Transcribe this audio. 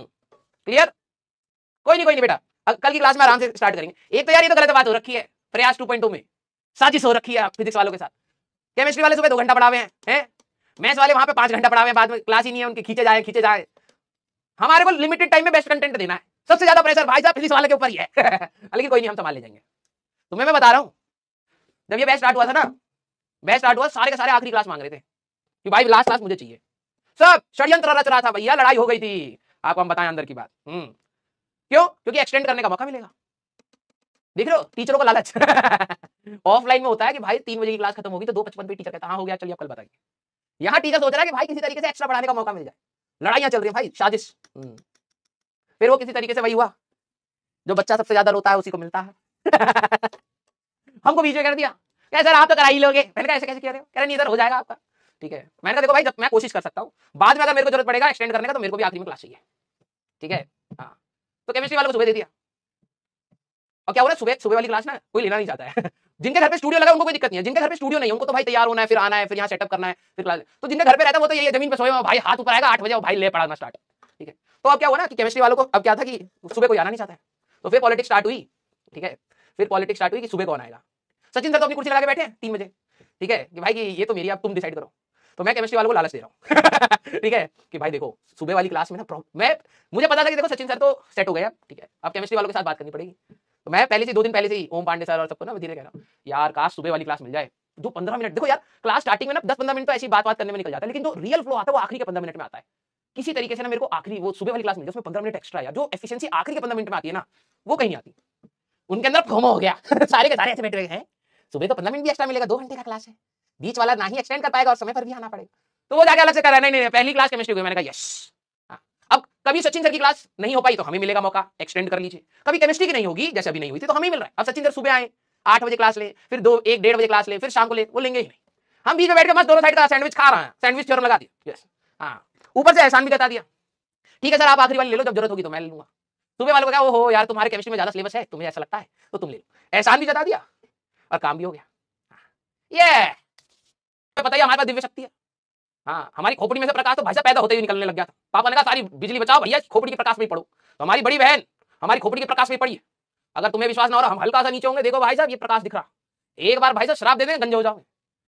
Clear हम्म। कोई नहीं कोई नहीं बेटा कल की क्लास में आराम से स्टार्ट करेंगे एक तो यार ये तो गलत बात हो रखी है प्रयास टू में साजिश हो रखी है आप फिजिक्स वालों के साथ केमिस्ट्री वाले सुबह दो घंटा पढ़ावे हैं हैं मैथ्स वाले वहां पे पांच घंटा पढ़ावे बाद में क्लास ही नहीं है उनके खींचे जाए खींचे जाए हमारे को लिमिटेड टाइम में बेस्ट कंटेंट देना है सबसे ज्यादा प्रेशर भाई साहब फिजिक्स वाले के ऊपर ही है लेकिन कोई नहीं हम संभाल ले जाएंगे तुम्हें मैं बता रहा हूँ जब ये बेस्ट स्टार्ट हुआ था ना बेस्ट स्टार्ट हुआ सारे के सारे आखिरी क्लास मांग रहे थे कि भाई लास्ट क्लास मुझे चाहिए सब षड्यंत्र रच रहा था भैया लड़ाई हो गई थी आपको हम बताएं अंदर की बात हम्म क्यों क्योंकि एक्सटेंड करने का मौका मिलेगा देख रहे हो टीचरों का लालच ऑफलाइन में होता है कि भाई तीन बजे की क्लास खत्म होगी तो दो पचपन पे टीचर कहता हाँ हो गया चलिए आप कल बताइए यहाँ टीचर सोच रहा है कि भाई किसी तरीके से एक्स्ट्रा पढ़ाने का मौका मिल जाए लड़ाइयाँ चल रही है भाई साजिश हम्म। फिर वो किसी तरीके से वही हुआ जो बच्चा सबसे ज्यादा रोता है उसी को मिलता है हमको बीच में कर दिया कैसे सर आप तो करा ही लोगे मैंने कहा ऐसे कैसे कह रहे हो कह रहे नहीं इधर हो जाएगा आपका ठीक है मैंने कहा देखो भाई जब मैं कोशिश कर सकता हूँ बाद में अगर मेरे को जरूरत पड़ेगा एक्सटेंड करने का तो मेरे को भी आखिरी में क्लास चाहिए ठीक है हाँ तो केमिस्ट्री वालों को सुबह दे दिया और क्या हो रहा है सुबह सुबह वाली क्लास ना कोई लेना नहीं चाहता है जिनके घर पे स्टूडियो लगा उनको कोई दिक्कत नहीं है जिनके घर पे स्टूडियो नहीं उनको तो भाई तैयार होना है फिर आना है फिर यहाँ सेटअप करना है फिर क्लास तो जिनके घर पे रहता है वो तो ये जमीन पे सोए भाई हाथ ऊपर आएगा आठ बजे भाई ले पढ़ाना स्टार्ट ठीक है तो अब क्या हुआ ना कि केमिस्ट्री वालों को अब क्या था कि सुबह कोई आना नहीं चाहता है तो फिर पॉलिटिक्स स्टार्ट हुई ठीक है फिर पॉलिटिक्स स्टार्ट हुई कि सुबह कौन आएगा सचिन सर तो अपनी कुर्सी लगा के बैठे हैं तीन बजे ठीक है कि भाई कि ये तो मेरी आप तुम डिसाइड करो तो मैं केमिस्ट्री वालों को लालच दे रहा हूँ ठीक है कि भाई देखो सुबह वाली क्लास में ना मैं मुझे पता था कि देखो सचिन सर तो सेट हो गया ठीक है अब केमिस्ट्री वालों के साथ बात करनी पड़ेगी तो मैं पहले से दो दिन पहले से ही ओम पांडे सर और सबको ना धीरे कह रहा हूँ यार काश सुबह वाली क्लास मिल जाए जो पंद्रह मिनट देखो यार क्लास स्टार्टिंग में ना दस पंद्रह मिनट तो ऐसी बात बात करने में निकल जाता है लेकिन जो रियल फ्लो आता है वो आखिरी के पंद्रह मिनट में आता है किसी तरीके से ना मेरे को आखिरी वो सुबह वाली क्लास मिल जाए उसमें पंद्रह मिनट एक्स्ट्रा यार जो एफिशिएंसी आखिरी के पंद्रह मिनट में आती है ना वो कहीं आती उनके अंदर घोमो हो गया सारे के सारे ऐसे बैठे हैं सुबह का तो पंद्रह मिनट भी एक्स्ट्रा मिलेगा दो घंटे का क्लास है बीच वाला ना ही एक्सटेंड कर पाएगा और समय पर भी आना पड़ेगा तो वो जाके अलग से कर रहा है नहीं नहीं पहली क्लास केमिस्ट्री हुई मैंने कहा यस हाँ। अब कभी सचिन सर की क्लास नहीं हो पाई तो हमें मिलेगा मौका एक्सटेंड कर लीजिए कभी केमिस्ट्री की नहीं होगी जैसे अभी नहीं हुई थी तो हमें मिल रहा है अब सचिन सर सुबह आए आठ बजे क्लास ले फिर दो एक डेढ़ बजे क्लास ले फिर शाम को ले वो लेंगे ही नहीं हम बीच में बैठ के मस्त दोनों साइड का सैंडविच खा रहे हैं सैंडविच चोर लगा दिया यस हाँ ऊपर से एहसान भी बता दिया ठीक है सर आप आखिरी वाले ले लो जब जरूरत होगी तो मैं ले लूंगा सुबह वाले को क्या हो यार तुम्हारे केमिस्ट्री में ज्यादा सिलेबस है तुम्हें ऐसा लगता है तो तुम ले लो एहसान भी जता दिया और काम भी हो गया ये हाँ। हमें तो बताइए हमारे पास दिव्य शक्ति है हाँ हमारी खोपड़ी में से प्रकाश तो भाई पैदा होते ही निकलने लग गया था पापा ने कहा सारी बिजली बचाओ भैया खोपड़ी के प्रकाश में पढ़ो तो हमारी बड़ी बहन हमारी खोपड़ी के प्रकाश में पड़ी अगर तुम्हें विश्वास ना हो रहा हम हल्का सा नीचे होंगे देखो भाई साहब ये प्रकाश दिख रहा एक बार भाई साहब शराब दे देंगे गंजे हो जाओगे